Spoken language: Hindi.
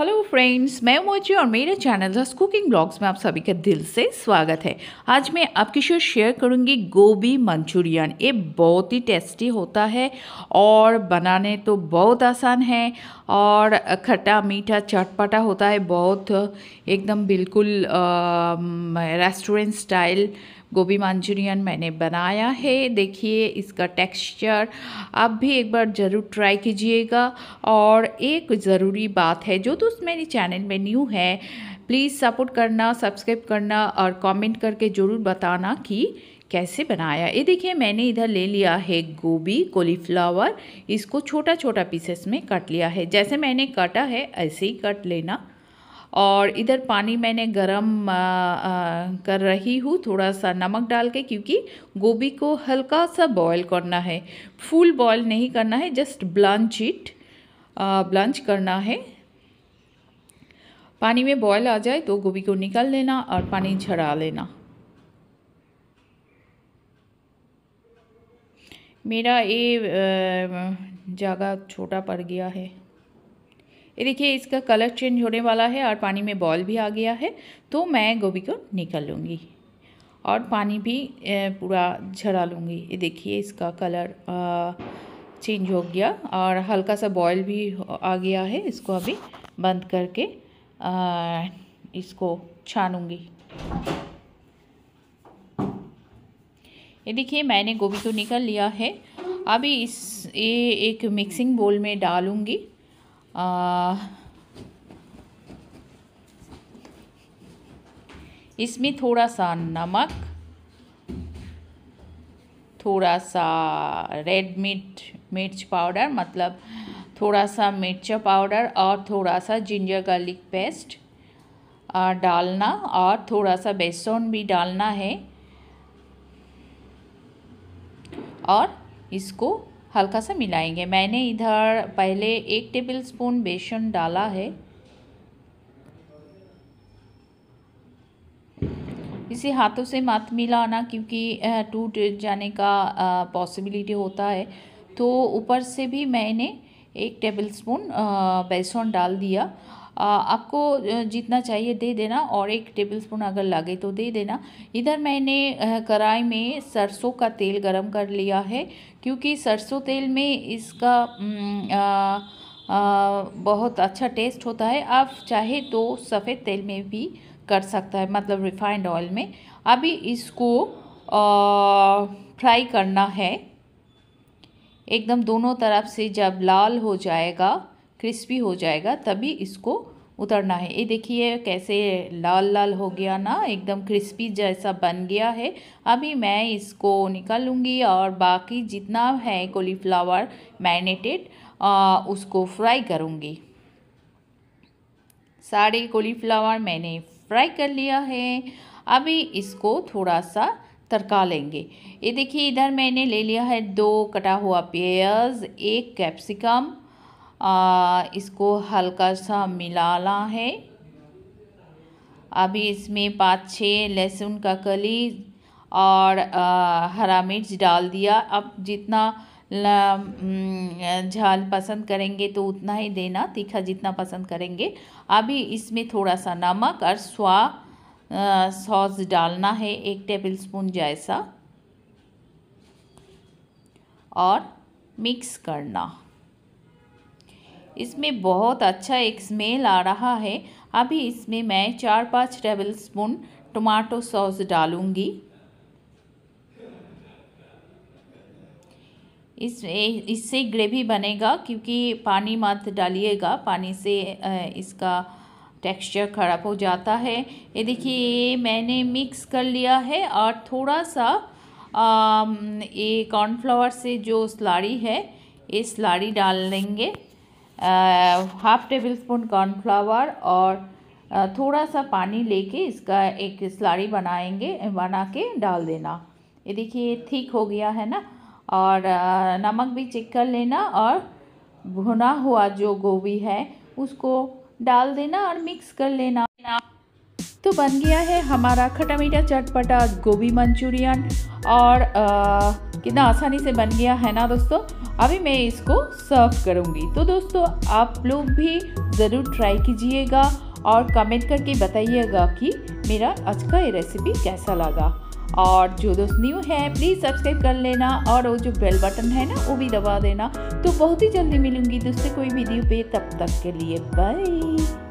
हेलो फ्रेंड्स मैं मोची और मेरे चैनल दस कुकिंग ब्लॉग्स में आप सभी का दिल से स्वागत है आज मैं आपके साथ शेयर करूंगी गोभी मंचूरियन ये बहुत ही टेस्टी होता है और बनाने तो बहुत आसान है और खट्टा मीठा चटपटा होता है बहुत एकदम बिल्कुल रेस्टोरेंट स्टाइल गोभी मंचूरियन मैंने बनाया है देखिए इसका टेक्सचर आप भी एक बार ज़रूर ट्राई कीजिएगा और एक ज़रूरी बात है जो दोस्त मेरे चैनल में न्यू है प्लीज़ सपोर्ट करना सब्सक्राइब करना और कमेंट करके ज़रूर बताना कि कैसे बनाया ये देखिए मैंने इधर ले लिया है गोभी कोलीफ्लावर इसको छोटा छोटा पीसेस में कट लिया है जैसे मैंने काटा है ऐसे ही कट लेना और इधर पानी मैंने गरम आ, आ, कर रही हूँ थोड़ा सा नमक डाल के क्योंकि गोभी को हल्का सा बॉयल करना है फुल बॉयल नहीं करना है जस्ट ब्लंच इट ब्लंच करना है पानी में बॉयल आ जाए तो गोभी को निकाल लेना और पानी छड़ा लेना मेरा ये जगह छोटा पड़ गया है ये देखिए इसका कलर चेंज होने वाला है और पानी में बॉल भी आ गया है तो मैं गोभी को निकाल लूँगी और पानी भी पूरा झड़ा लूँगी ये देखिए इसका कलर चेंज हो गया और हल्का सा बॉयल भी आ गया है इसको अभी बंद करके इसको छानूँगी ये देखिए मैंने गोभी को निकल लिया है अभी इस ये एक मिक्सिंग बोल में डालूँगी इसमें थोड़ा सा नमक थोड़ा सा रेड मिर्च मिर्च पाउडर मतलब थोड़ा सा मिर्च पाउडर और थोड़ा सा जिंजर गार्लिक पेस्ट डालना और थोड़ा सा बेसन भी डालना है और इसको हल्का सा मिलाएंगे मैंने इधर पहले एक टेबल स्पून बेसन डाला है इसे हाथों से मत मिलाना क्योंकि टूट जाने का पॉसिबिलिटी होता है तो ऊपर से भी मैंने एक टेबल स्पून बेसन डाल दिया आपको जितना चाहिए दे देना और एक टेबल स्पून अगर लगे तो दे देना इधर मैंने कढ़ाई में सरसों का तेल गरम कर लिया है क्योंकि सरसों तेल में इसका आ, आ, बहुत अच्छा टेस्ट होता है आप चाहे तो सफ़ेद तेल में भी कर सकता है मतलब रिफाइंड ऑयल में अभी इसको फ्राई करना है एकदम दोनों तरफ से जब लाल हो जाएगा क्रिस्पी हो जाएगा तभी इसको उतरना है ये देखिए कैसे लाल लाल हो गया ना एकदम क्रिस्पी जैसा बन गया है अभी मैं इसको निकालूंगी और बाकी जितना है कॉलीफ्लावर मैरिनेटेड उसको फ्राई करूँगी सारे कोलीफ़्लावर मैंने फ्राई कर लिया है अभी इसको थोड़ा सा तड़का लेंगे ये देखिए इधर मैंने ले लिया है दो कटा हुआ प्याज एक कैप्सिकम आ, इसको हल्का सा मिलाना है अभी इसमें पाँच छः लहसुन का कली और आ, हरा मिर्च डाल दिया अब जितना झाल पसंद करेंगे तो उतना ही देना तीखा जितना पसंद करेंगे अभी इसमें थोड़ा सा नमक और स्वा सॉस डालना है एक टेबल स्पून जैसा और मिक्स करना इसमें बहुत अच्छा एक स्मेल आ रहा है अभी इसमें मैं चार पाँच टेबल स्पून टमाटो सॉस डालूँगी इस इससे ग्रेवी बनेगा क्योंकि पानी मत डालिएगा पानी से इसका टेक्सचर ख़राब हो जाता है ये देखिए ये मैंने मिक्स कर लिया है और थोड़ा सा आ, ये कॉर्नफ्लावर से जो स्लाड़ी है ये स्लाड़ी डाल लेंगे हाफ टेबल स्पून कॉर्नफ्लावर और uh, थोड़ा सा पानी लेके इसका एक स्लारी बनाएंगे बना के डाल देना ये देखिए ठीक हो गया है ना और uh, नमक भी चेक कर लेना और भुना हुआ जो गोभी है उसको डाल देना और मिक्स कर लेना तो बन गया है हमारा खटा मीठा चटपटा गोभी मंचूरियन और आ, कितना आसानी से बन गया है ना दोस्तों अभी मैं इसको सर्व करूँगी तो दोस्तों आप लोग भी ज़रूर ट्राई कीजिएगा और कमेंट करके बताइएगा कि मेरा आज का ये रेसिपी कैसा लगा और जो दोस्त न्यू है प्लीज़ सब्सक्राइब कर लेना और वो जो बेल बटन है ना वो भी दबा देना तो बहुत ही जल्दी मिलूंगी दोस्तों कोई वीडियो पे तब तक के लिए बाय